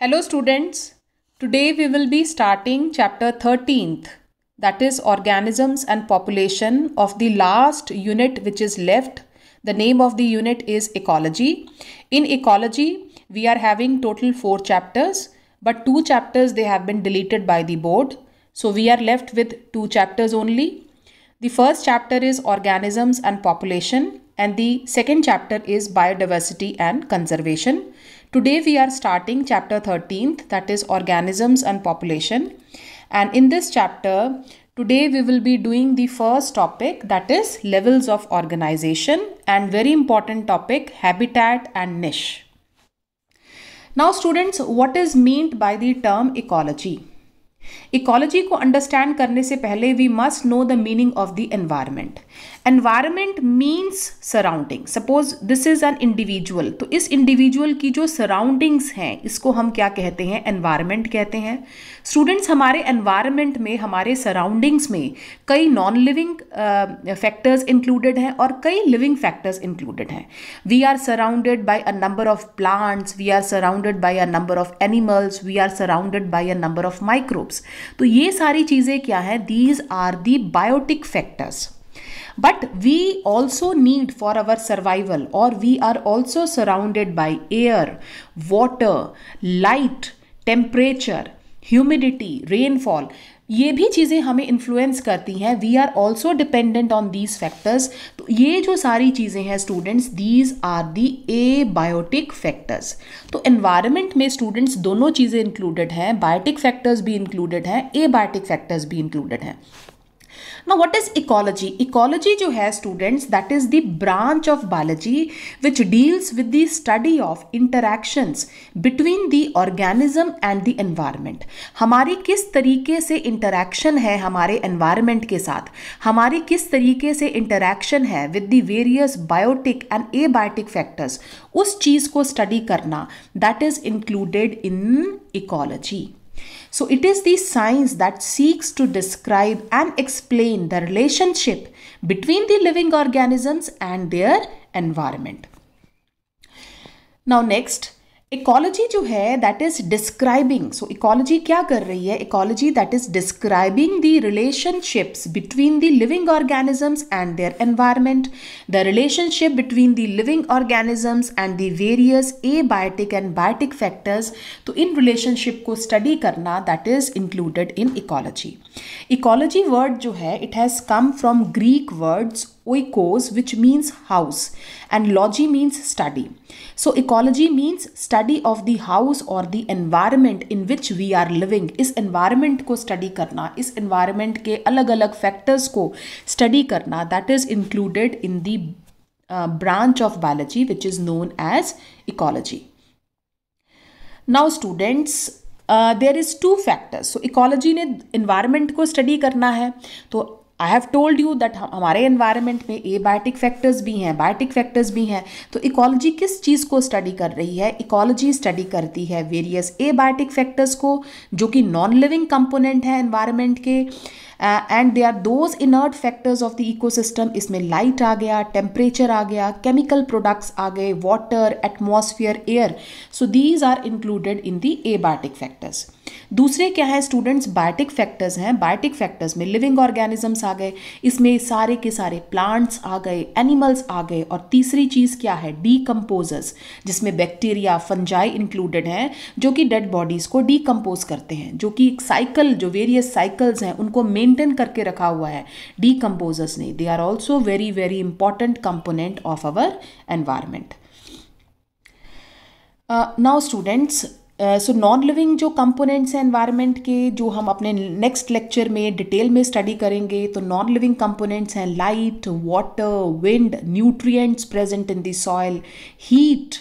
Hello students, today we will be starting chapter 13th that is organisms and population of the last unit which is left. The name of the unit is ecology. In ecology, we are having total four chapters but two chapters they have been deleted by the board. So we are left with two chapters only. The first chapter is organisms and population and the second chapter is biodiversity and conservation. Today we are starting chapter 13th that is organisms and population and in this chapter today we will be doing the first topic that is levels of organization and very important topic habitat and niche. Now students what is meant by the term ecology? Ecology को understand करने से पहले we must know the meaning of the environment. Environment means surrounding suppose this is an individual तो इस individual की जो surroundings हैं इसको हम क्या कहते हैं एनवायरमेंट कहते हैं स्टूडेंट्स हमारे एनवायरमेंट में हमारे सराउंडिंग्स में कई नॉन लिविंग फैक्टर्स इंक्लूडेड हैं और कई लिविंग फैक्टर्स इंक्लूडेड हैं we are surrounded by a number of plants we are surrounded by a number of animals we are surrounded by a number of microbes तो ये सारी चीज़ें क्या हैं these are the biotic factors But we also need for our survival, or we are also surrounded by air, water, light, temperature, humidity, rainfall. ये भी चीज़ें हमें इन्फ्लुएंस करती हैं we are also dependent on these factors तो ये जो सारी चीज़ें हैं students these are the abiotic factors तो एनवायरमेंट में स्टूडेंट्स दोनों चीज़ें इंक्लूडेड हैं बायोटिक फैक्टर्स भी इंक्लूडेड हैं ए बायोटिक फैक्टर्स भी इंक्लूडेड हैं ना वट इज इकोलॉजी इकोलॉजी जो है students that is the branch of biology which deals with the study of interactions between the organism and the environment हमारी किस तरीके से इंटरैक्शन है हमारे एनवायरमेंट के साथ हमारी किस तरीके से इंटरैक्शन है with the various biotic and abiotic factors उस चीज को स्टडी करना that is included in ecology So it is the science that seeks to describe and explain the relationship between the living organisms and their environment. Now next, ecology जो है that is describing so ecology क्या कर रही है ecology that is describing the relationships between the living organisms and their environment the relationship between the living organisms and the various abiotic and biotic factors तो इन relationship को study करना that is included in ecology ecology word जो है it has come from Greek words oikos which means house and logy means study. So ecology means study of the house or the environment in which we are living. is environment ko study karna is environment ke alag alag factors ko study karna that is included in the uh, branch of biology which is known as ecology. Now students, there is two factors so ecology ने environment को study करना है तो I have told you that हमारे environment में abiotic factors भी हैं biotic factors भी हैं तो इकोलॉजी किस चीज़ को स्टडी कर रही है इकोलॉजी स्टडी करती है वेरियस ए बायोटिक फैक्टर्स को जो कि नॉन लिविंग कंपोनेंट है एनवायरनमेंट के and they are those inert factors of the ecosystem इसमें लाइट आ गया टेम्परेचर आ गया केमिकल प्रोडक्ट्स आ गए water atmosphere air so these are included in the abiotic factors दूसरे क्या है स्टूडेंट्स बायोटिक फैक्टर्स हैं बायोटिक फैक्टर्स में लिविंग ऑर्गेनिजम्स आ गए इसमें सारे के सारे प्लांट्स आ गए एनिमल्स आ गए और तीसरी चीज़ क्या है डीकम्पोजर्स जिसमें बैक्टीरिया फंजाई इंक्लूडेड हैं जो कि डेड बॉडीज़ को डीकम्पोज करते हैं जो कि एक साइकिल जो वेरियस साइकिल्स हैं उनको मेन मेंटेन करके रखा हुआ है डीकम्पोजर्स ने they are also very very important component of our environment now students so non living जो कंपोनेंट्स हैं एनवायरमेंट के जो हम अपने नेक्स्ट लेक्चर में डिटेल में स्टडी करेंगे तो नॉन लिविंग कंपोनेंट्स हैं light water wind nutrients present in the soil heat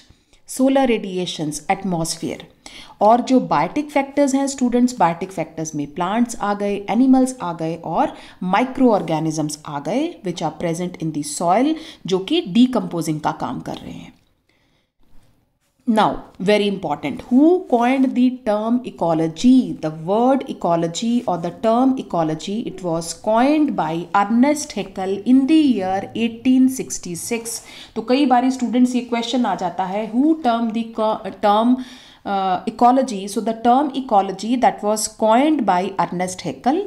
solar radiations atmosphere और जो बायोटिक फैक्टर्स हैं स्टूडेंट्स बायोटिक फैक्टर्स में प्लांट्स आ गए एनिमल्स आ गए और माइक्रो ऑर्गेनिजम्स आ गए which are present in the soil जो कि डीकम्पोजिंग का काम कर रहे हैं Now, very important, who coined the term ecology? The word ecology or the term ecology, it was coined by Ernest Haeckel in the year 1866. तो कई बार students ये क्वेश्चन आ जाता है Who term the term uh, ecology? So the term ecology that was coined by Ernest Haeckel.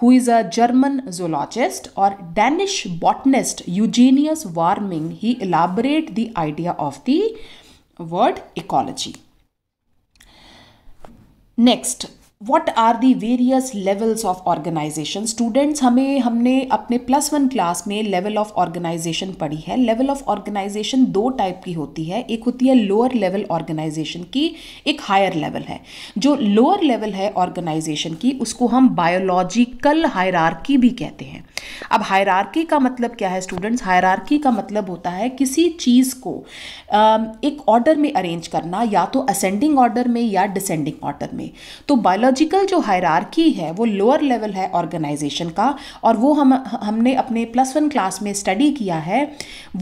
who is a German zoologist or Danish botanist Eugenius Warming, he elaborate the idea of the uh, word ecology. Next, what are the various levels of organisation students हमें हमने अपने plus one class में level of organisation पढ़ी है level of organisation दो type की होती है एक होती है लोअर लेवल ऑर्गेनाइजेशन की एक हायर लेवल है जो लोअर लेवल है ऑर्गेनाइजेशन की उसको हम बायोलॉजिकल हायरार्की भी कहते हैं अब हायरार्की का मतलब क्या है स्टूडेंट्स हायरार्की का मतलब होता है किसी चीज़ को एक ऑर्डर में अरेंज करना या तो असेंडिंग ऑर्डर में या डिसेंडिंग ऑर्डर में तो बायो हायरालॉजिकल जो हायरार्की है वो लोअर लेवल है ऑर्गेनाइजेशन का और वो हम हमने अपने प्लस वन क्लास में स्टडी किया है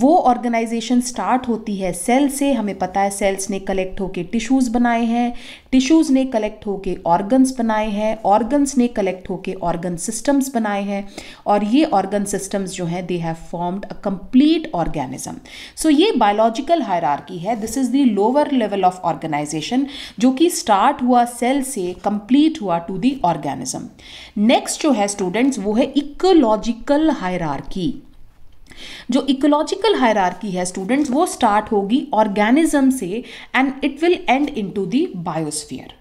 वो ऑर्गेनाइजेशन स्टार्ट होती है सेल से हमें पता है सेल्स ने कलेक्ट होके टिश्यूज़ बनाए हैं टिश्यूज़ ने कलेक्ट होके ऑर्गन्स बनाए हैं ऑर्गन्स ने कलेक्ट होके ऑर्गन सिस्टम्स बनाए हैं और ये ऑर्गन सिस्टम्स जो हैं they have formed a complete organism so ये बायोलॉजिकल हायरार्की है this is the lower level of organisation जो कि स्टार्ट हुआ सेल से कंप्लीट कंप्लीट हुआ टू दी ऑर्गेनिज्म नेक्स्ट जो है स्टूडेंट्स वो है इकोलॉजिकल हायरार्की जो इकोलॉजिकल हायरार्की है स्टूडेंट्स वो स्टार्ट होगी ऑर्गेनिज्म से and it will end to the biosphere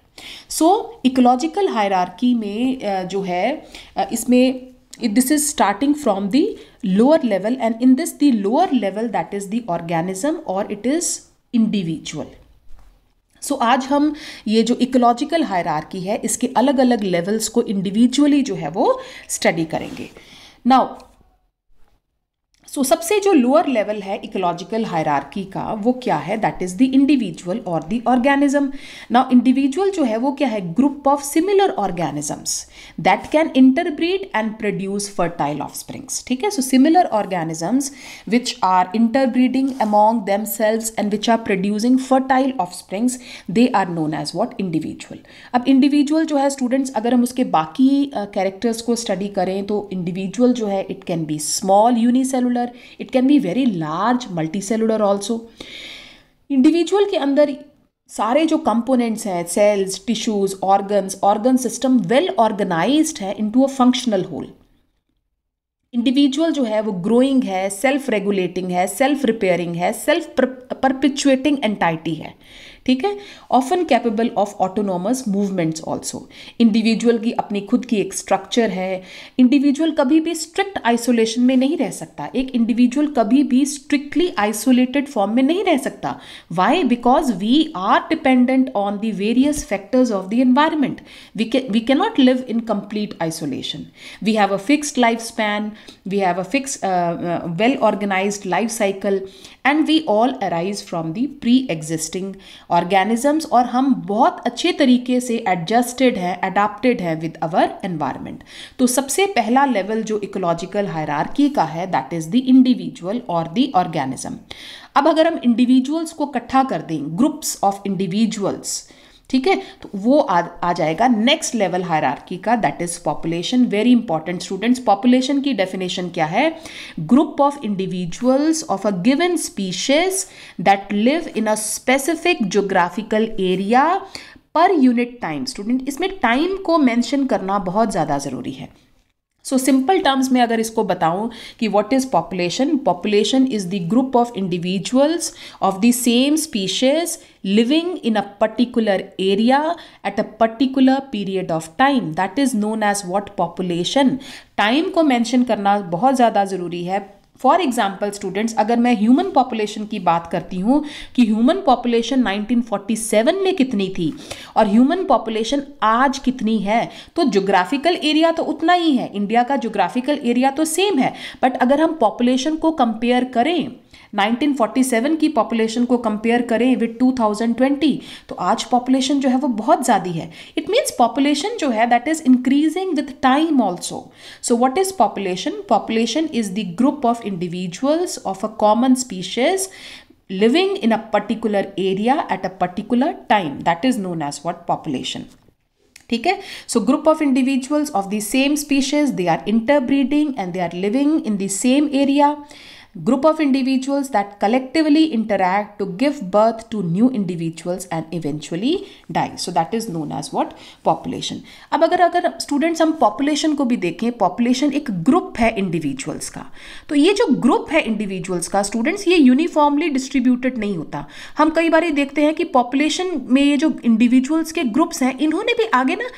so ecological hierarchy में जो है इसमें this is starting from the lower level and in this the lower level that is the organism or it is individual so so, आज हम ये जो ecological hierarchy है इसके अलग अलग लेवल्स को इंडिविजुअली जो है वो स्टडी करेंगे नाउ सो so, सबसे जो लोअर लेवल है इकोलॉजिकल हायरार्की का वो क्या है दैट इज़ द इंडिविजुअल और द ऑर्गेनिज्म नाउ इंडिविजुअल जो है वो क्या है group of similar organisms that can interbreed and produce fertile offsprings ठीक है so similar organisms which are interbreeding among themselves and which are producing fertile offsprings they are known as what individual अब individual जो है students अगर हम उसके बाकी characters uh, को स्टडी करें तो इंडिविजुअल जो है it can be small unicellular it can be very large multicellular also individual के अंदर सारे जो कंपोनेंट्स हैं cells tissues organs organ system well organise है to a functional whole individual जो है वो ग्रोइंग है सेल्फ रेगुलेटिंग है सेल्फ रिपेयरिंग है सेल्फ परपिचुएटिंग एंटाइटी है ठीक है often capable of autonomous movements also individual की अपनी खुद की एक स्ट्रक्चर है इंडिविजुअल कभी भी स्ट्रिक्ट आइसोलेशन में नहीं रह सकता एक इंडिविजुअल कभी भी स्ट्रिक्टली आइसोलेटेड फॉर्म में नहीं रह सकता why because we are dependent on the various factors of the environment we we cannot live in complete isolation we have a lifespan, lifespan we have a fix well organise life cycle and we all arise from the pre existing organisms और हम बहुत अच्छे तरीके से adjusted हैं adapted हैं with our environment तो सबसे पहला लेवल जो इकोलॉजिकल हायरार्की का है दैट इज़ द इंडिविजुअल और द ऑर्गेनिज्म अब अगर हम इंडिविजुअल्स को इकट्ठा कर दें ग्रुप्स ऑफ इंडिविजुअल्स ठीक है तो वो आ, आ जाएगा नेक्स्ट लेवल हायरार्की का that is population very important students population की डेफिनेशन क्या है group of individuals of a given species that live in a specific geographical area per unit time student इसमें टाइम को मेंशन करना बहुत ज़्यादा ज़रूरी है सो सिंपल टर्म्स में अगर इसको बताऊं कि what is population population is the group of individuals of the same species living in a particular area at a particular period of time that is known as what population time को mention करना बहुत ज़्यादा ज़रूरी है for example students अगर मैं human population की बात करती हूँ कि ह्यूमन पॉपुलेशन 1947 में कितनी थी और ह्यूमन पॉपुलेशन आज कितनी है तो जोग्राफिकल एरिया तो उतना ही है इंडिया का जोग्राफिकल एरिया तो सेम है बट अगर हम पॉपुलेशन को कंपेयर करें 1947 की पॉपुलेशन को कंपेयर करें विद 2020 तो आज पॉपुलेशन जो है वो बहुत ज़्यादा है इट मीन्स पॉपुलेशन जो है that is increasing with time also so what is population population is the group of individuals of a common species living in a particular area at a particular time that is known as what population ठीक है so group of individuals of the same species they are interbreeding and they are living in the same area group of individuals that collectively interact to give birth to new individuals and eventually die so that is known as what population ab agar agar students hum population ko bhi dekhe population ek group hai individuals ka to ye jo group hai individuals का students ये uniformly distributed नहीं होता हम कई बार dekhte hain ki population mein ye jo individuals ke groups hain inhone bhi aage na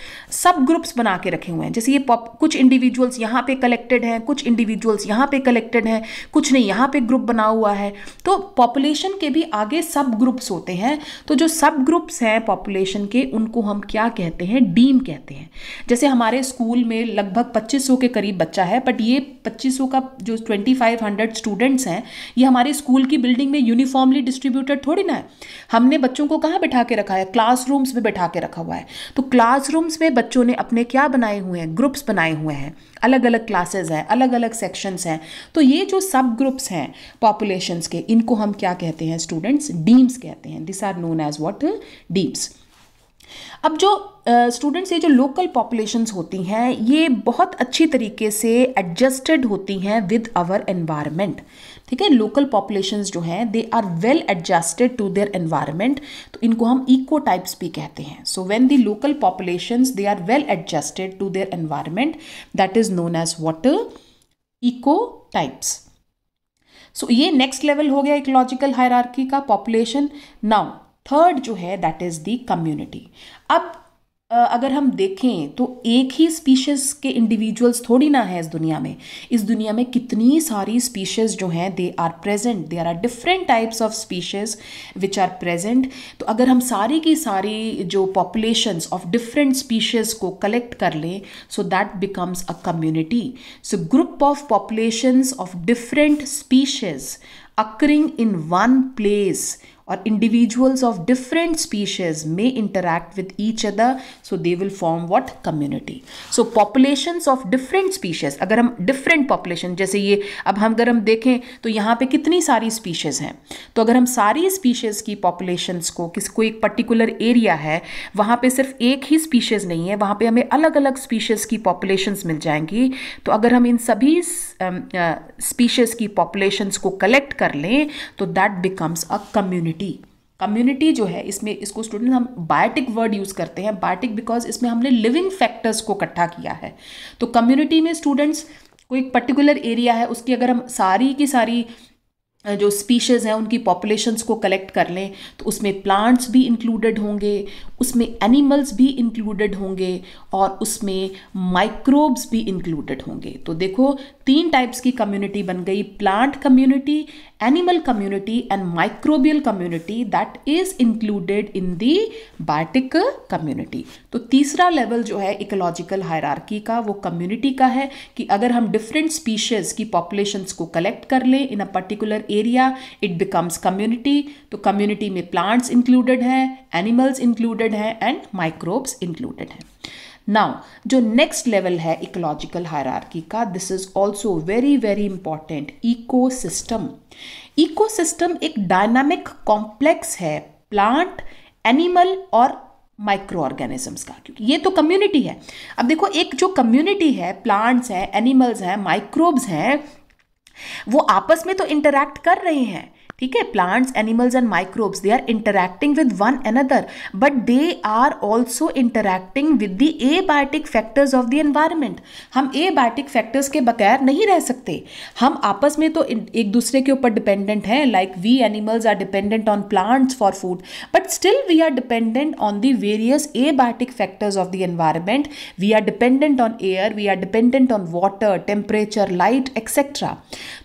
sub groups bana ke rakhe hue hain jaise ye kuch individuals yahan pe collected hain kuch individuals yahan pe collected hain kuch नहीं यहाँ पे group बना हुआ है तो population के भी आगे सब ग्रुप्स होते हैं तो जो सब ग्रुप्स हैं पॉपुलेशन के उनको हम क्या कहते हैं डीम कहते हैं जैसे हमारे स्कूल में लगभग 2500 के करीब बच्चा है बट ये 2500 का जो 2500 स्टूडेंट्स हैं ये हमारे स्कूल की बिल्डिंग में यूनिफॉर्मली डिस्ट्रीब्यूटेड थोड़ी ना है हमने बच्चों को कहाँ बैठा के रखा है क्लास में बैठा के रखा हुआ है तो क्लास में बच्चों ने अपने क्या बनाए हुए हैं ग्रुप्स बनाए हुए हैं अलग अलग क्लासेस हैं अलग अलग सेक्शंस हैं तो ये जो सब ग्रुप्स हैं पॉपुलेशंस के इनको हम क्या कहते हैं स्टूडेंट्स डीम्स कहते हैं this are known as what demes अब जो स्टूडेंट्स ये जो लोकल पॉपुलेशंस होती हैं ये बहुत अच्छी तरीके से एडजस्टेड होती हैं विद आवर एनवायरनमेंट ठीक है लोकल पॉपुलेशंस जो हैं they are well adjusted to their environment तो इनको हम इको टाइप्स भी कहते हैं so when the local populations they are well adjusted to their environment that is known as what ecotypes so ये next level हो गया ecological hierarchy का पॉपुलेशन नाउ थर्ड जो है दैट इज़ दी कम्युनिटी अब अगर हम देखें तो एक ही स्पीशीज़ के इंडिविजुअल्स थोड़ी ना है इस दुनिया में इस दुनिया में कितनी सारी स्पीशीज़ जो हैं they are present they are different types of species which are present तो अगर हम सारी की सारी जो पॉपुलेशंस ऑफ डिफरेंट स्पीशीज़ को कलेक्ट कर लें so that becomes a community so group of populations of different species occurring in one place और individuals of different species may interact with each other so they will form what community so population of different species अगर हम different population जैसे ये अब हम अगर हम देखें तो यहाँ पे कितनी सारी स्पीशीज हैं तो अगर हम सारी स्पीशीज की पॉपुलेशन को किस को एक पर्टिकुलर एरिया है वहाँ पे सिर्फ एक ही स्पीशीज नहीं है वहाँ पे हमें अलग अलग स्पीशीज की पॉपुलेशंस मिल जाएंगी तो अगर हम इन सभी स्पीशीज की पॉपुलेशंस को कलेक्ट कर लें तो that becomes a community community community जो है इसमें इसको स्टूडेंट हम बायोटिक वर्ड यूज़ करते हैं बायोटिक बिकॉज इसमें हमने लिविंग फैक्टर्स को इकट्ठा किया है तो कम्युनिटी में स्टूडेंट्स कोई पर्टिकुलर एरिया है उसकी अगर हम सारी की सारी जो स्पीशीज़ हैं उनकी पॉपुलेशंस को कलेक्ट कर लें तो उसमें प्लांट्स भी इंक्लूडेड होंगे उसमें एनिमल्स भी इंक्लूडेड होंगे और उसमें माइक्रोब्स भी इंक्लूडेड होंगे तो देखो तीन टाइप्स की कम्युनिटी बन गई plant community animal community and microbial community that is included in the biotic community तो तीसरा लेवल जो है इकोलॉजिकल हायरार्की का वो कम्युनिटी का है कि अगर हम डिफरेंट स्पीशीज़ की पॉपुलेशंस को कलेक्ट कर लें in a particular area it becomes community तो कम्युनिटी में प्लांट्स इंक्लूडेड हैं एनिमल्स इंक्लूडेड हैं एंड माइक्रोब्स इंक्लूडेड हैं नाउ जो नेक्स्ट लेवल है इकोलॉजिकल हायरार्की का this is also very very important system ecosystem एक डायनामिक कॉम्प्लेक्स है प्लांट एनिमल और माइक्रो ऑर्गेनिजम्स का क्योंकि ये तो कम्युनिटी है अब देखो एक जो कम्युनिटी है प्लांट्स हैं एनिमल्स हैं माइक्रोब्स हैं वो आपस में तो इंटरैक्ट कर रहे हैं ठीक है plants animals and microbes they are interacting with one another but they are also interacting with the abiotic factors of the environment हम ए बायोटिक फैक्टर्स के बगैर नहीं रह सकते हम आपस में तो एक दूसरे के ऊपर डिपेंडेंट हैं like we animals are dependent on plants for food but still we are dependent on the various abiotic factors of the environment we are dependent on air we are dependent on water temperature light etcetera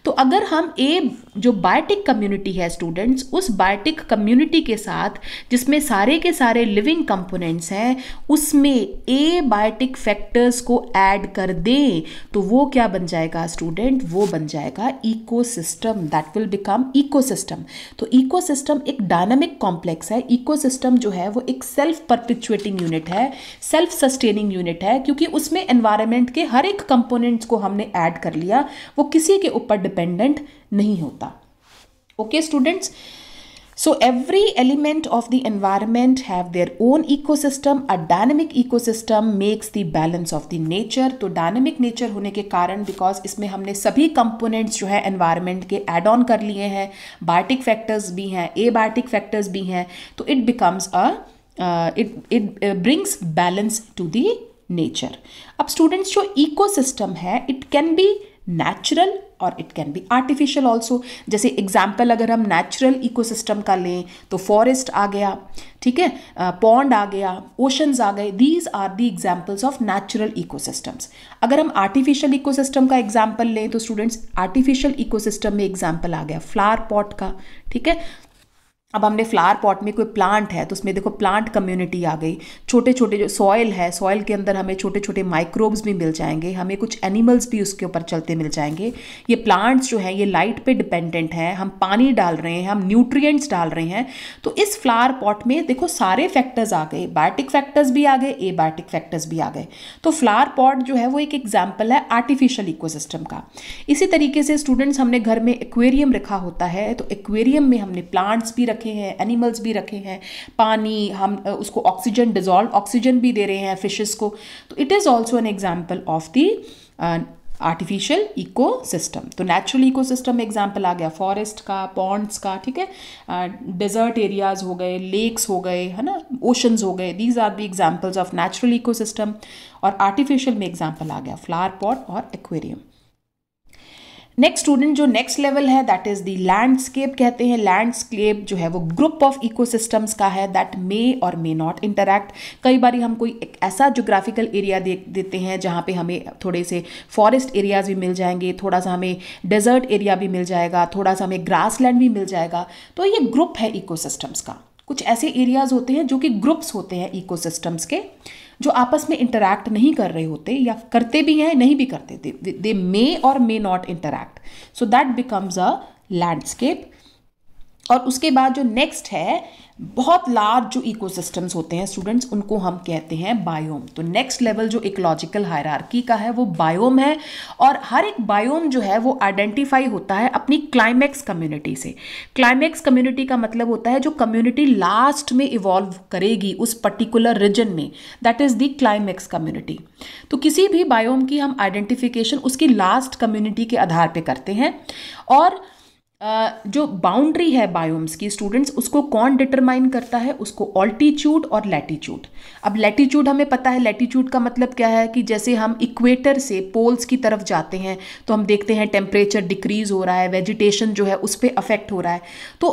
तो अगर हम ए जो biotic community है students उस biotic community के साथ जिसमें सारे के सारे लिविंग कंपोनेंट्स हैं उसमें ए बायोटिक फैक्टर्स को ऐड कर दें तो वो क्या बन जाएगा स्टूडेंट वो बन जाएगा ecosystem that will become ecosystem तो इकोसिस्टम एक डायनामिक कॉम्प्लेक्स है इकोसिस्टम जो है वो एक सेल्फ परपिचुएटिंग यूनिट है सेल्फ सस्टेनिंग यूनिट है क्योंकि उसमें एनवायरमेंट के हर एक कंपोनेंट्स को हमने ऐड कर लिया वो किसी के ऊपर डिपेंडेंट नहीं होता okay students so every element of the environment have their own ecosystem a dynamic system makes the balance of the nature तो डायनेमिक नेचर होने के कारण बिकॉज इसमें हमने सभी कंपोनेंट्स जो है एनवायरमेंट के एड ऑन कर लिए हैं बायोटिक फैक्टर्स भी हैं ए बायोटिक फैक्टर्स भी हैं तो it becomes a it it brings balance to the nature अब स्टूडेंट्स जो इको सिस्टम है इट कैन बी नेचुरल और it can be artificial also जैसे एग्जाम्पल अगर हम नेचुरल इको का लें तो फॉरेस्ट आ गया ठीक है पॉन्ड आ गया ओशंस आ गए these are the examples of natural eco अगर हम आर्टिफिशियल इको का एग्जाम्पल लें तो स्टूडेंट्स आर्टिफिशियल इको में एग्जाम्पल आ गया फ्लावर पॉट का ठीक है अब हमने फ्लावर पॉट में कोई प्लांट है तो उसमें देखो प्लांट कम्युनिटी आ गई छोटे छोटे जो सॉयल है सॉयल के अंदर हमें छोटे छोटे माइक्रोब्स भी मिल जाएंगे हमें कुछ एनिमल्स भी उसके ऊपर चलते मिल जाएंगे ये प्लांट्स जो हैं ये लाइट पे डिपेंडेंट हैं हम पानी डाल रहे हैं हम न्यूट्रियट्स डाल रहे हैं तो इस फ्लावर पॉट में देखो सारे फैक्टर्स आ गए बायोटिक फैक्टर्स भी आ गए ए बायोटिक फैक्टर्स भी आ गए तो फ्लावर पॉट जो है वो एक एग्जाम्पल है आर्टिफिशियल इकोसिस्टम का इसी तरीके से स्टूडेंट्स हमने घर में एक्वेरियम रखा होता है तो एक्वेरियम में हमने प्लांट्स भी रख रखे हैं एनिमल्स भी रखे हैं पानी हम उसको ऑक्सीजन डिजॉल्व ऑक्सीजन भी दे रहे हैं फिशेस को तो it is also an example of the artificial ecosystem तो नेचुरल इको सिस्टम में एग्जाम्पल आ गया फॉरेस्ट का पॉन्ड्स का ठीक है डेजर्ट एरियाज हो गए लेक्स हो गए है ना ओशंस हो गए these are the examples of natural ecosystem और आर्टिफिशियल में एग्जाम्पल आ गया फ्लावर पॉट और एक्वेरियम नेक्स्ट स्टूडेंट जो नेक्स्ट लेवल है दैट इज दी लैंडस्केप कहते हैं लैंडस्केप जो है वो ग्रुप ऑफ इकोसिस्टम्स का है दैट मे और मे नॉट इंटरैक्ट कई बार हम कोई एक ऐसा जोग्राफिकल एरिया दे देते हैं जहाँ पे हमें थोड़े से फॉरेस्ट एरियाज भी मिल जाएंगे थोड़ा सा हमें डेजर्ट एरिया भी मिल जाएगा थोड़ा सा हमें ग्रास लैंड भी मिल जाएगा तो ये ग्रुप है इकोसिस्टम्स का कुछ ऐसे एरियाज होते हैं जो कि ग्रुप्स होते हैं इकोसिस्टम्स के जो आपस में इंटरैक्ट नहीं कर रहे होते या करते भी हैं नहीं भी करते दे मे और may not interact so that becomes a landscape और उसके बाद जो नेक्स्ट है बहुत लार्ज जो इकोसिस्टम्स होते हैं स्टूडेंट्स उनको हम कहते हैं बायोम तो नेक्स्ट लेवल जो इकोलॉजिकल हायरार्की का है वो बायोम है और हर एक बायोम जो है वो आइडेंटिफाई होता है अपनी क्लाइमैक्स कम्युनिटी से क्लाइमैक्स कम्युनिटी का मतलब होता है जो कम्युनिटी लास्ट में इवॉल्व करेगी उस पर्टिकुलर रीजन में that is the climax community तो किसी भी बायोम की हम आइडेंटिफिकेशन उसकी लास्ट कम्युनिटी के आधार पर करते हैं और जो बाउंड्री है बायोम्स की स्टूडेंट्स उसको कौन डिटरमाइन करता है उसको ऑल्टीट्यूड और लैटीट्यूड अब लैटीट्यूड हमें पता है लैटीट्यूड का मतलब क्या है कि जैसे हम इक्वेटर से पोल्स की तरफ जाते हैं तो हम देखते हैं टेम्परेचर डिक्रीज हो रहा है वेजिटेशन जो है उस पर अफेक्ट हो रहा है तो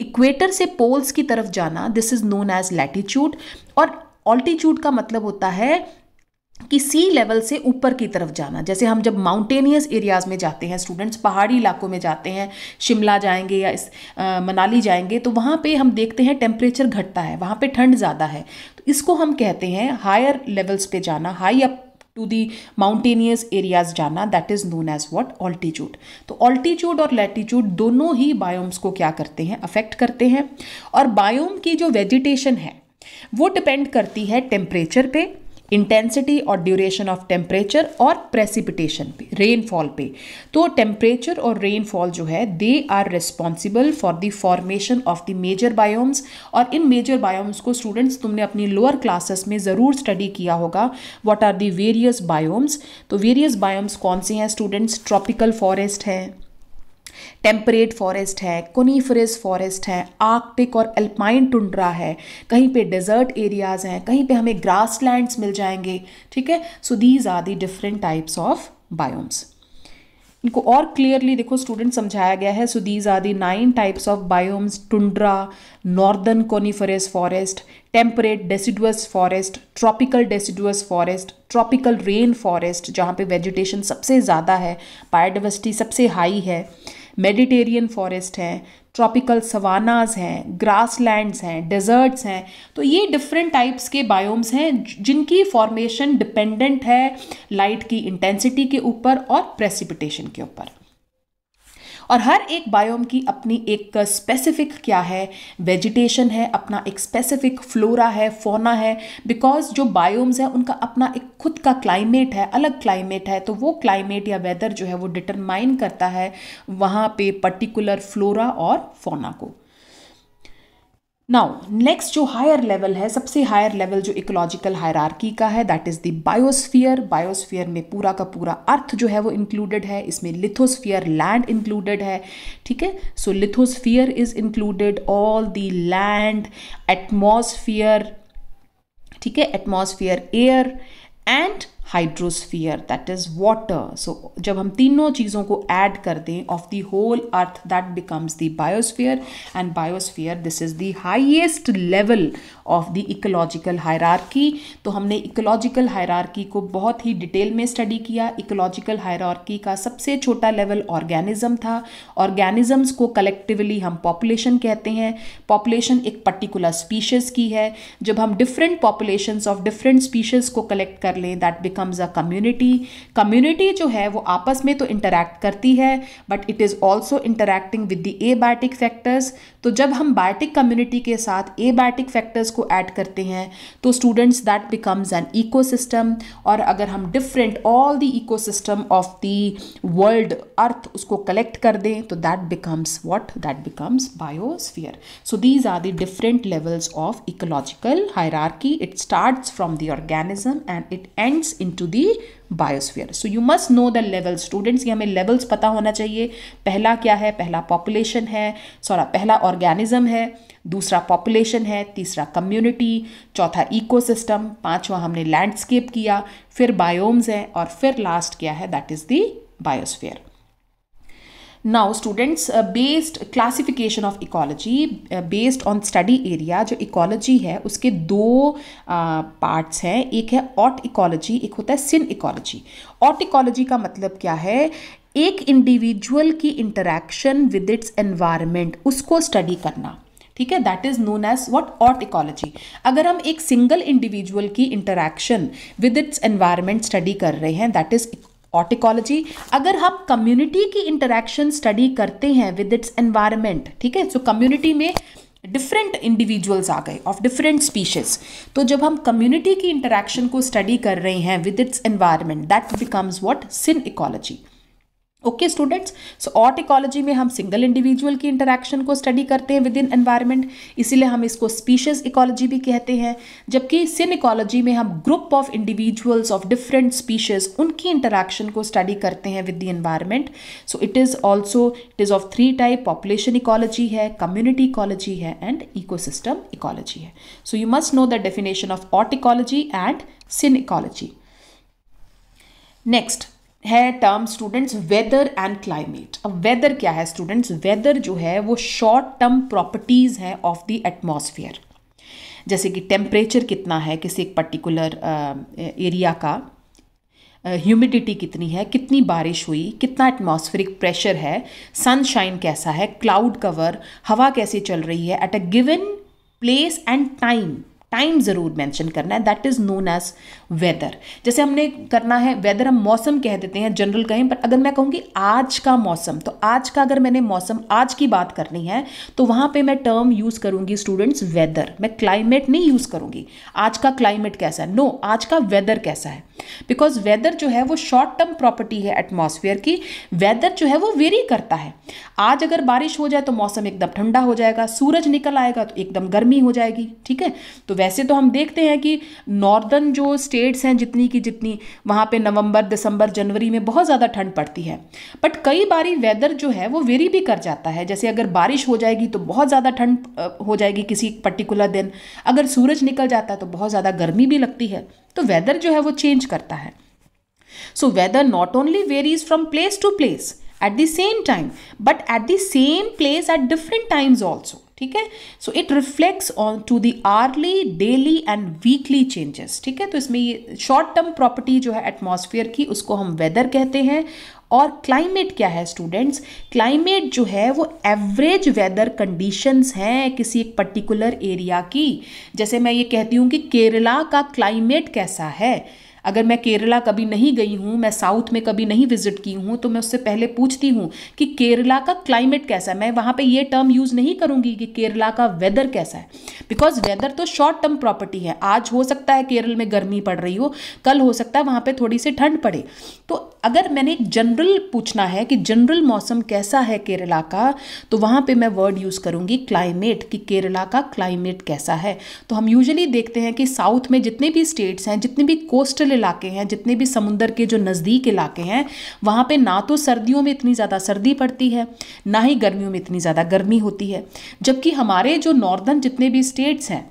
इक्वेटर से पोल्स की तरफ जाना this is known as latitude और ऑल्टीट्यूड का मतलब होता है कि सी लेवल से ऊपर की तरफ जाना जैसे हम जब माउंटेनियस एरियाज़ में जाते हैं स्टूडेंट्स पहाड़ी इलाकों में जाते हैं शिमला जाएंगे या इस आ, मनाली जाएंगे तो वहाँ पे हम देखते हैं टेम्परेचर घटता है वहाँ पे ठंड ज़्यादा है तो इसको हम कहते हैं हायर लेवल्स पे जाना high up to the mountainous areas जाना that is known as what altitude तो ऑल्टीट्यूड और लैटीट्यूड दोनों ही बायोम्स को क्या करते हैं अफेक्ट करते हैं और बायोम की जो वेजिटेशन है वो डिपेंड करती है टेम्परेचर पे इंटेंसिटी और ड्यूरेशन ऑफ टेम्परेचर और प्रेसिपिटेशन पे रेनफॉल पे तो टेम्परेचर और रेनफॉल जो है they are responsible for the formation of the major biomes और इन मेजर बायोम्स को स्टूडेंट्स तुमने अपनी लोअर क्लासेस में ज़रूर स्टडी किया होगा what are the various biomes तो वेरियस बायोम्स कौन से हैं स्टूडेंट्स ट्रॉपिकल फॉरेस्ट हैं टेम्परेट फॉरेस्ट है कोनीफरस फॉरेस्ट है आर्कटिक और अल्पाइन टुंड्रा है कहीं पे डेजर्ट एरियाज़ हैं कहीं पे हमें ग्रास लैंड्स मिल जाएंगे ठीक है so these are the different types of biomes इनको और क्लियरली देखो स्टूडेंट समझाया गया है so these are the nine types of biomes tundra northern coniferous forest temperate deciduous forest tropical deciduous forest tropical rain forest जहाँ पे vegetation सबसे ज़्यादा है बायोडावर्सिटी सबसे हाई है मेडिटेरियन फॉरेस्ट है ट्रॉपिकल सवानाज हैं ग्रास लैंड्स हैं डेजर्ट्स हैं तो ये डिफरेंट टाइप्स के बायोम्स हैं जिनकी फॉर्मेशन डिपेंडेंट है लाइट की इंटेंसिटी के ऊपर और प्रेसिपिटेशन के ऊपर और हर एक बायोम की अपनी एक स्पेसिफिक क्या है वेजिटेशन है अपना एक स्पेसिफिक फ्लोरा है फोना है बिकॉज जो बायोम्स हैं उनका अपना एक खुद का क्लाइमेट है अलग क्लाइमेट है तो वो क्लाइमेट या वेदर जो है वो डिटरमाइन करता है वहाँ पे पर्टिकुलर फ्लोरा और फोना को नाउ नेक्स्ट जो हायर लेवल है सबसे हायर लेवल जो इकोलॉजिकल हायरार्की का है that is the biosphere biosphere में पूरा का पूरा अर्थ जो है वो इंक्लूडेड है इसमें लिथोस्फीयर लैंड इंक्लूडेड है ठीक है so lithosphere is included all the land atmosphere ठीक है atmosphere air and hydrosphere that is water so जब हम तीनों चीज़ों को ऐड कर दें of the whole earth that becomes the biosphere and biosphere this is the highest level of the ecological hierarchy तो हमने इकोलॉजिकल हायरार्की को बहुत ही डिटेल में स्टडी किया इकोलॉजिकल हायरार्की का सबसे छोटा लेवल ऑर्गेनिज्म था ऑर्गेनिजम्स को कलेक्टिवली हम पॉपुलेशन कहते हैं पॉपुलेशन एक पर्टिकुलर स्पीशीज़ की है जब हम different population of different species को कलेक्ट कर लें that becomes a community community जो है वो आपस में तो इंटरेक्ट करती है but it is also interacting with the abiotic factors तो जब हम बायोटिक कम्युनिटी के साथ ए बायोटिक फैक्टर्स को ऐड करते हैं तो students that becomes an ecosystem और अगर हम different all the system of the world earth उसको कलेक्ट कर दें तो that becomes what that becomes biosphere so these are the different levels of ecological hierarchy it starts from the organism and it ends to the biosphere so you must know the level students ये हमें levels पता होना चाहिए पहला क्या है पहला population है सॉरा पहला ऑर्गेनिज्म है दूसरा पॉपुलेशन है तीसरा कम्युनिटी चौथा इकोसिस्टम पांचवा हमने लैंडस्केप किया फिर बायोम्स है और फिर लास्ट क्या है that is the biosphere now students based classification of ecology based on study area जो इकोलॉजी है उसके दो uh, हैं एक है ऑट इकोलॉजी एक होता है सिन इकोलॉजी ऑट इकोलॉजी का मतलब क्या है एक इंडिविजुअल की इंटरेक्शन विद इट्स एनवायरमेंट उसको स्टडी करना ठीक है that is known as what autecology अगर हम एक सिंगल इंडिविजुअल की interaction with its environment study कर रहे हैं दैट इज ऑटिकोलॉजी अगर हम कम्युनिटी की इंटरेक्शन स्टडी करते हैं विद इट्स एनवायरमेंट ठीक है सो कम्युनिटी में डिफरेंट इंडिविजुअल्स आ गए ऑफ डिफरेंट स्पीशीज तो जब हम कम्युनिटी की इंटरेक्शन को स्टडी कर रहे हैं with its environment that becomes what synecology okay students so autecology में हम सिंगल इंडिविजुअल की इंटरेक्शन को स्टडी करते हैं विद इन एनवायरमेंट इसीलिए हम इसको स्पीशीज इकोलॉजी भी कहते हैं जबकि सिन इकोलॉजी में हम group of individuals of different species उनकी इंटरेक्शन को स्टडी करते हैं with the environment so it is also it is of three type population ecology है कम्युनिटी इकोलॉजी है एंड इकोसिस्टम इकोलॉजी है so you must know the definition of autecology and synecology next है term students weather and climate अब weather क्या है students weather जो है वो शॉर्ट टर्म प्रॉपर्टीज़ है ऑफ द एटमोसफियर जैसे कि टेम्परेचर कितना है किसी एक पर्टिकुलर एरिया का ह्यूमिडिटी कितनी है कितनी बारिश हुई कितना एटमॉस्फेरिक प्रेशर है सनशाइन कैसा है क्लाउड कवर हवा कैसे चल रही है at a given place and time time ज़रूर मेंशन करना है that is known as weather जैसे हमने करना है वेदर हम मौसम कह देते हैं जनरल कहें बट अगर मैं कहूँगी आज का मौसम तो आज का अगर मैंने मौसम आज की बात करनी है तो वहाँ पर मैं टर्म यूज़ करूंगी स्टूडेंट्स वेदर मैं क्लाइमेट नहीं यूज़ करूँगी आज का क्लाइमेट कैसा है नो no, आज का वेदर कैसा है बिकॉज वेदर जो है वो शॉर्ट टर्म प्रॉपर्टी है एटमोसफियर की वेदर जो है वो वेरी करता है आज अगर बारिश हो जाए तो मौसम एकदम ठंडा हो जाएगा सूरज निकल आएगा तो एकदम गर्मी हो जाएगी ठीक है तो वैसे तो हम देखते हैं कि नॉर्दर्न जो स्टेट्स हैं जितनी की जितनी वहाँ पर नवंबर दिसंबर जनवरी में बहुत ज़्यादा ठंड पड़ती है बट कई बारी वेदर जो है वो वेरी भी कर जाता है जैसे अगर बारिश हो जाएगी तो बहुत ज़्यादा ठंड हो जाएगी किसी पर्टिकुलर दिन अगर सूरज निकल जाता है तो बहुत ज़्यादा गर्मी भी लगती है तो वेदर जो है वो चेंज करता है so weather not only varies from place to place at the same time but at the same place at different times also ठीक है so it reflects on to the hourly daily and weekly changes ठीक है तो इसमें ये short term property जो है atmosphere की उसको हम वेदर कहते हैं और क्लाइमेट क्या है स्टूडेंट्स क्लाइमेट जो है वो एवरेज वेदर कंडीशंस हैं किसी एक पर्टिकुलर एरिया की जैसे मैं ये कहती हूँ कि केरला का क्लाइमेट कैसा है अगर मैं केरला कभी नहीं गई हूँ मैं साउथ में कभी नहीं विजिट की हूँ तो मैं उससे पहले पूछती हूँ कि केरला का क्लाइमेट कैसा है मैं वहाँ पे ये टर्म यूज़ नहीं करूँगी कि केरला का वेदर कैसा है बिकॉज वेदर तो शॉर्ट टर्म प्रॉपर्टी है आज हो सकता है केरल में गर्मी पड़ रही हो कल हो सकता है वहाँ पर थोड़ी सी ठंड पड़े तो अगर मैंने एक जनरल पूछना है कि जनरल मौसम कैसा है केरला का तो वहाँ पे मैं वर्ड यूज़ करूँगी क्लाइमेट कि केरला का क्लाइमेट कैसा है तो हम यूजली देखते हैं कि साउथ में जितने भी स्टेट्स हैं जितने भी कोस्टल इलाके हैं जितने भी समुंदर के जो नज़दीक इलाके हैं वहाँ पे ना तो सर्दियों में इतनी ज़्यादा सर्दी पड़ती है ना ही गर्मियों में इतनी ज़्यादा गर्मी होती है जबकि हमारे जो नॉर्दर्न जितने भी स्टेट्स हैं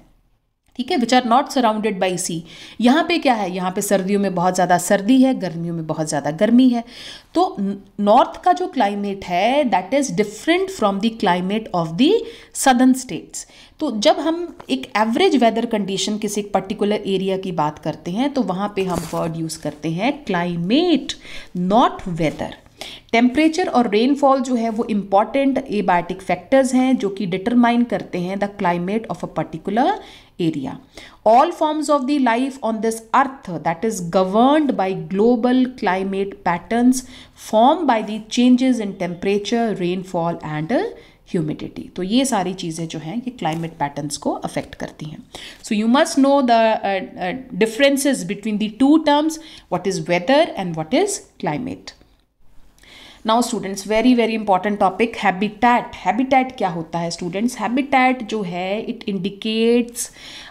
ठीक है which are not surrounded by sea यहाँ पे क्या है यहाँ पे सर्दियों में बहुत ज़्यादा सर्दी है गर्मियों में बहुत ज़्यादा गर्मी है तो नॉर्थ का जो क्लाइमेट है that is different from the climate of the southern states तो जब हम एक एवरेज वेदर कंडीशन किसी एक पर्टिकुलर एरिया की बात करते हैं तो वहाँ पे हम वर्ड यूज़ करते हैं क्लाइमेट नॉट वेदर टेम्परेचर और रेनफॉल जो है वो इम्पॉर्टेंट एबायोटिक फैक्टर्स हैं जो कि डिटरमाइन करते हैं the climate of a particular area. All forms of the life on this earth that is governed by global climate patterns formed by the changes in temperature, rainfall and humidity. So, these are all things climate patterns ko affect karti So, you must know the uh, uh, differences between the two terms, what is weather and what is climate. Now students very very important topic habitat habitat क्या होता है students habitat जो है it indicates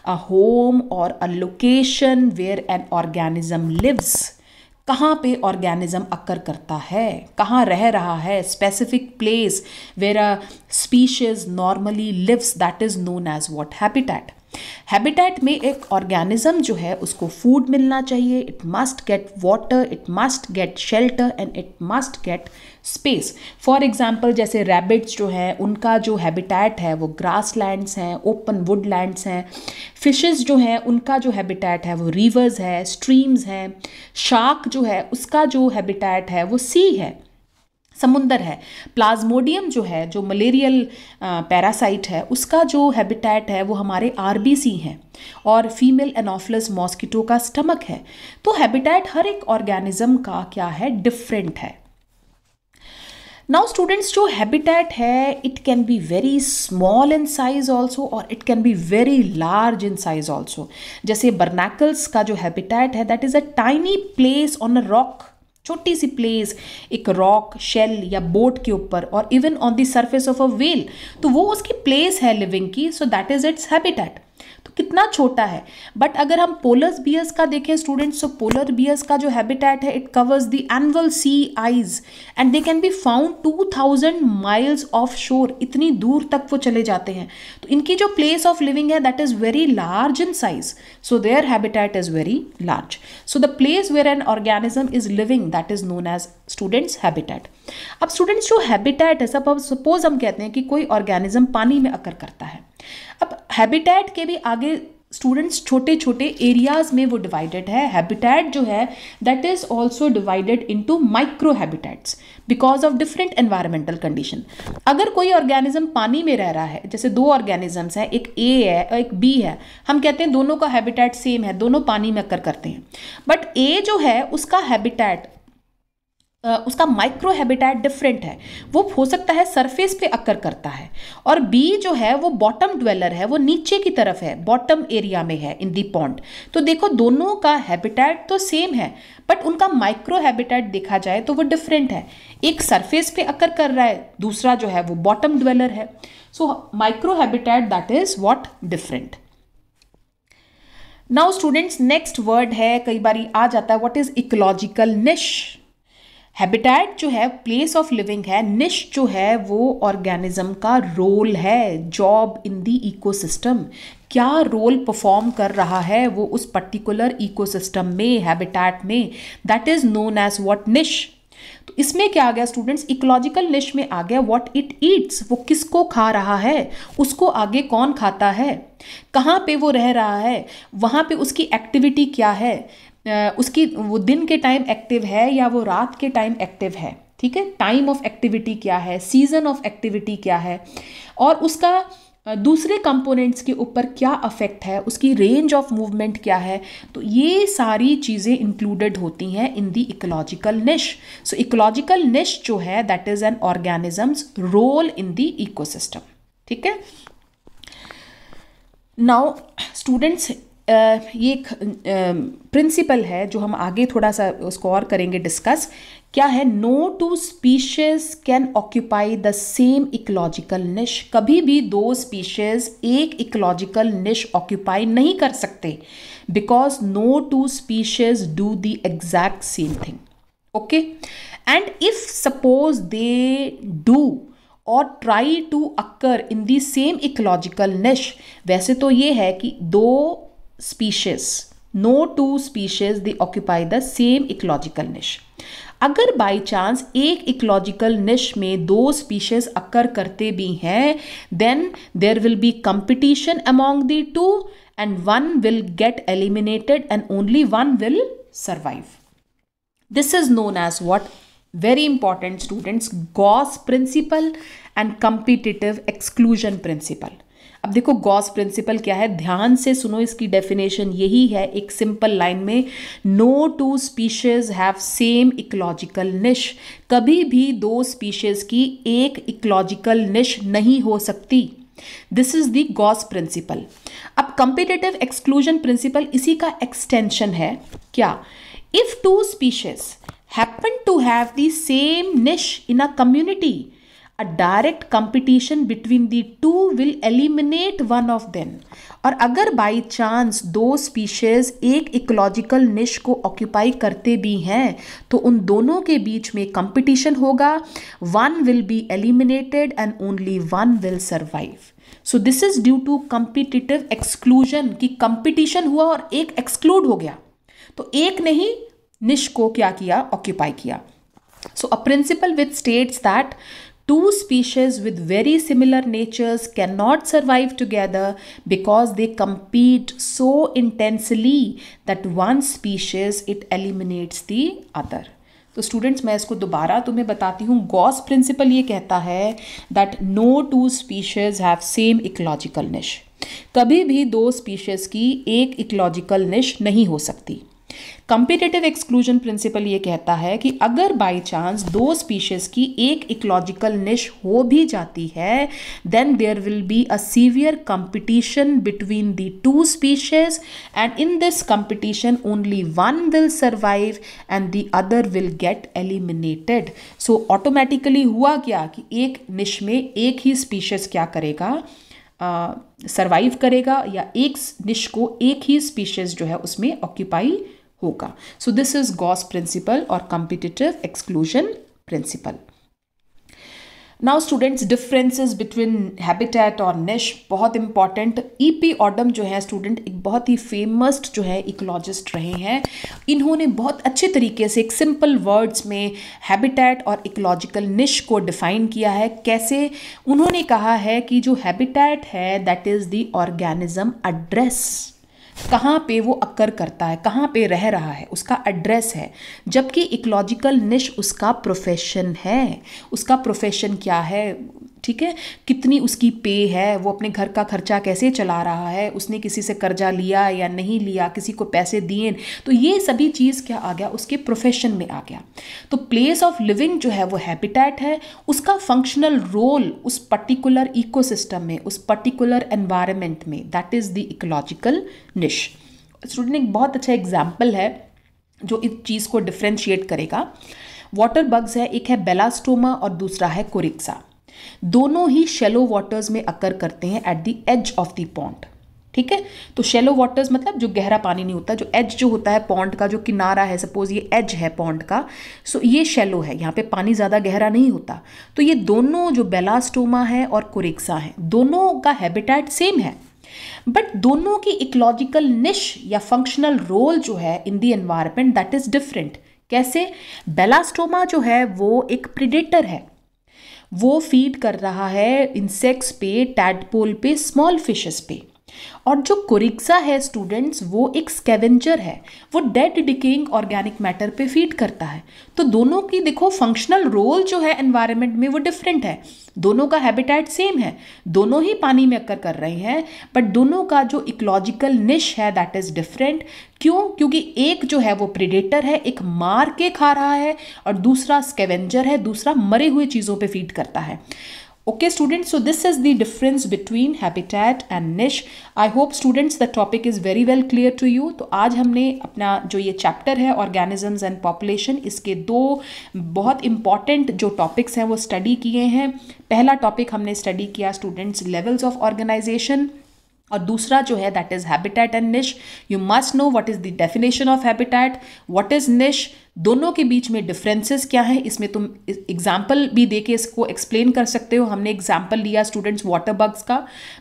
a home और a location where an organism lives कहाँ पे organism occur करता है कहाँ रह रहा है specific place where a species normally lives that is known as what habitat habitat में एक ऑर्गेनिज्म जो है उसको फूड मिलना चाहिए it must get water it must get shelter and it must get space for example जैसे rabbits जो हैं उनका जो हैबिटेट है वो ग्रास लैंड्स हैं ओपन वुड लैंड्स हैं फिशेस जो हैं उनका जो हैबिटेट है वो रिवर्स है स्ट्रीम्स हैं शार्क जो है उसका जो हैबिटेट है वो सी है समुंदर है प्लाज्मोडियम जो है जो मलेरियल पैरासाइट है उसका जो हैबिटेट है वो हमारे आरबीसी हैं और फीमेल एनोफिलस मॉस्किटो का स्टमक है तो हैबिटेट हर एक ऑर्गेनिज्म का क्या है डिफरेंट है नाउ स्टूडेंट्स जो हैबिटेट है it can be very small in size also और it can be very large in size also जैसे बर्नैकल्स का जो हैबिटेट है that is a tiny place on a rock छोटी सी प्लेस एक रॉक शेल या बोट के ऊपर और even on the surface of a whale तो वो उसकी प्लेस है लिविंग की so that is its habitat कितना छोटा है बट अगर हम पोलर बियर्स का देखें स्टूडेंट्स तो पोलर बियर्स का जो हैबिटेट है it covers the annual sea ice and they can be found two thousand miles off shore इतनी दूर तक वो चले जाते हैं तो इनकी जो प्लेस ऑफ लिविंग है that is very large in size so their habitat is very large so the place where an organism is living that is known as students habitat अब स्टूडेंट्स जो हैबिटेट है सब suppose हम कहते हैं कि कोई ऑर्गेनिज्म पानी में अकर करता है अब हैबिटेट के भी आगे स्टूडेंट्स छोटे छोटे एरियाज में वो डिवाइडेड है हैबिटेट जो है that is also divided into microhabitats because of different environmental condition अगर कोई ऑर्गेनिज्म पानी में रह रहा है जैसे दो ऑर्गेनिजम्स हैं एक ए है और एक बी है हम कहते हैं दोनों का हैबिटेट सेम है दोनों पानी में अक्कर करते हैं बट ए जो है उसका हैबिटेट उसका माइक्रो हैबिटेट डिफरेंट है वो हो सकता है सरफेस पे अक्कर करता है और बी जो है वो बॉटम ड्वेलर है वो नीचे की तरफ है बॉटम एरिया में है इन दी पॉन्ड तो देखो दोनों का हैबिटेट तो सेम है बट उनका माइक्रो हैबिटेट देखा जाए तो वो डिफरेंट है एक सरफेस पे अक्कर कर रहा है दूसरा जो है वो बॉटम ड्वेलर है so microhabitat that is what different now students next word है कई बार आ जाता है what is ecological niche habitat जो है प्लेस ऑफ लिविंग है निश जो है वो ऑर्गेनिज्म का रोल है जॉब इन दी इकोसिस्टम क्या रोल परफॉर्म कर रहा है वो उस पर्टिकुलर इकोसिस्टम में हैबिटेट में that is known as what niche तो इसमें क्या आ गया स्टूडेंट्स इकोलॉजिकल निश में आ गया व्हाट इट ईट्स वो किसको खा रहा है उसको आगे कौन खाता है कहाँ पे वो रह रहा है वहाँ पे उसकी एक्टिविटी क्या है उसकी वो दिन के टाइम एक्टिव है या वो रात के टाइम एक्टिव है ठीक है टाइम ऑफ एक्टिविटी क्या है सीजन ऑफ एक्टिविटी क्या है और उसका दूसरे कंपोनेंट्स के ऊपर क्या अफेक्ट है उसकी रेंज ऑफ मूवमेंट क्या है तो ये सारी चीज़ें इंक्लूडेड होती हैं इन दी इकोलॉजिकल निश सो इकोलॉजिकल निश जो है that is an organism's role in the ecosystem ठीक है नाउ स्टूडेंट्स ये प्रिंसिपल है जो हम आगे थोड़ा सा उसको और करेंगे डिस्कस क्या है no two species can occupy the same ecological niche कभी भी दो स्पीशीज एक इकोलॉजिकल निश ऑक्यूपाई नहीं कर सकते because no two species do the exact same thing okay and if suppose they do और try to occur in the same ecological niche वैसे तो ये है कि दो species no two species they occupy the same ecological niche अगर by chance एक ecological niche में दो स्पीशीज अक्कर करते भी हैं then there will be competition among the two and one will get eliminated and only one will survive this is known as what very important students gauss principle and competitive exclusion principle अब देखो Gauss principal क्या है ध्यान से सुनो इसकी definition यही है एक सिंपल लाइन में no two species have same ecological niche कभी भी दो स्पीशीज की एक इकोलॉजिकल निश नहीं हो सकती this is the Gause principle अब कंपिटेटिव एक्सक्लूजन प्रिंसिपल इसी का एक्सटेंशन है क्या if two species happen to have the same niche in a community a direct competition between the two will eliminate one of them और अगर by chance दो species एक ecological niche को occupy करते भी हैं तो उन दोनों के बीच में कंपटीशन होगा one will be eliminated and only one will survive so this is due to competitive exclusion की कंपिटिशन हुआ और एक एक्सक्लूड हो गया तो एक नहीं निश को क्या किया ऑक्यूपाई किया so a principle with states that two species with very similar natures cannot survive together because they compete so intensely that one species it eliminates the other तो स्टूडेंट्स मैं इसको दोबारा तुम्हें बताती हूँ गॉस प्रिंसिपल ये कहता है that no two species have same ecological niche कभी भी दो स्पीशीज़ की एक इकोलॉजिकल निश नहीं हो सकती कंपिटेटिव एक्सक्लूजन प्रिंसिपल ये कहता है कि अगर बाय चांस दो स्पीशीज की एक इकोलॉजिकल निश हो भी जाती है then there will be a severe competition between the two species and in this competition only one will survive and the other will get eliminated so automatically हुआ क्या कि एक निश में एक ही स्पीशीज क्या करेगा सर्वाइव uh, करेगा या एक निश को एक ही स्पीशीज जो है उसमें ऑक्यूपाई होगा so this is Gause principle और competitive exclusion principle now students differences between habitat और निश बहुत इंपॉर्टेंट ई पी ऑडम जो है स्टूडेंट एक बहुत ही फेमस जो है इकोलॉजिस्ट रहे हैं इन्होंने बहुत अच्छे तरीके से एक सिंपल वर्ड्स में हैबिटेट और इकोलॉजिकल निश को डिफाइन किया है कैसे उन्होंने कहा है कि जो हैबिटेट है that is the organism address कहाँ पे वो अक्कर करता है कहाँ पे रह रहा है उसका एड्रेस है जबकि इकोलॉजिकल निश उसका प्रोफेशन है उसका प्रोफेशन क्या है ठीक है कितनी उसकी पे है वो अपने घर का खर्चा कैसे चला रहा है उसने किसी से कर्जा लिया या नहीं लिया किसी को पैसे दिए तो ये सभी चीज़ क्या आ गया उसके प्रोफेशन में आ गया तो प्लेस ऑफ लिविंग जो है वो हैबिटेट है उसका फंक्शनल रोल उस पर्टिकुलर इकोसिस्टम में उस पर्टिकुलर एनवायरमेंट में that is the ecological niche student एक बहुत अच्छा एग्जाम्पल है जो इस चीज़ को डिफ्रेंशिएट करेगा वाटर बग्स है एक है बेलास्टोमा और दूसरा है कोरिक्सा दोनों ही शेलो वाटर्स में अकर करते हैं at the edge of the pond ठीक है तो शेलो वाटर्स मतलब जो गहरा पानी नहीं होता जो एज जो होता है पॉन्ड का जो किनारा है सपोज ये एज है पॉन्ड का सो ये शेलो है यहाँ पे पानी ज़्यादा गहरा नहीं होता तो ये दोनों जो बेलास्टोमा है और कुरिक्सा है दोनों का हैबिटेट सेम है बट दोनों की इकोलॉजिकल निश या फंक्शनल रोल जो है in the environment that is different कैसे बेलास्टोमा जो है वो एक प्रिडेटर है वो फीड कर रहा है इंसेक्ट्स पे टैडपोल पे स्मॉल फिशेस पे और जो कोरिक्सा है स्टूडेंट्स वो एक स्केवेंजर है वो डेड डिकेइंग ऑर्गेनिक मैटर पे फीड करता है तो दोनों की देखो फंक्शनल रोल जो है एनवायरनमेंट में वो डिफरेंट है दोनों का हैबिटेट सेम है दोनों ही पानी में अक्कर कर रहे हैं बट दोनों का जो इकोलॉजिकल निश है दैट इज़ डिफरेंट क्यों क्योंकि एक जो है वो प्रिडेटर है एक मार के खा रहा है और दूसरा स्केवेंजर है दूसरा मरे हुए चीज़ों पर फीड करता है okay students so this is the difference between habitat and niche i hope students the topic is very well clear to you to aaj humne apna jo ye chapter hai organisms and population iske do bahut important jo topics hain wo study kiye hain pehla topic humne study kiya students levels of organization और दूसरा जो है that is habitat and niche you must know what is the definition of habitat what is niche दोनों के बीच में differences क्या हैं इसमें तुम एग्जाम्पल भी दे के इसको एक्सप्लेन कर सकते हो हमने एग्जाम्पल लिया स्टूडेंट्स वाटर बग्स का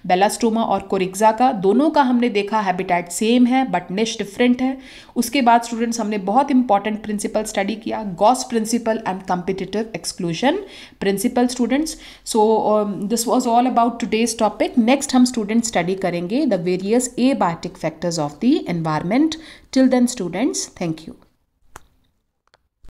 बेलास्टोमा और कोरिक्जा का दोनों का हमने देखा हैबिटेट सेम है बट निश डिफरेंट है उसके बाद स्टूडेंट्स हमने बहुत इंपॉर्टेंट प्रिंसिपल स्टडी किया Gause principle and competitive exclusion principle students so this was all about today's topic next हम स्टूडेंट स्टडी करेंगे the various a factors of the environment till then students thank you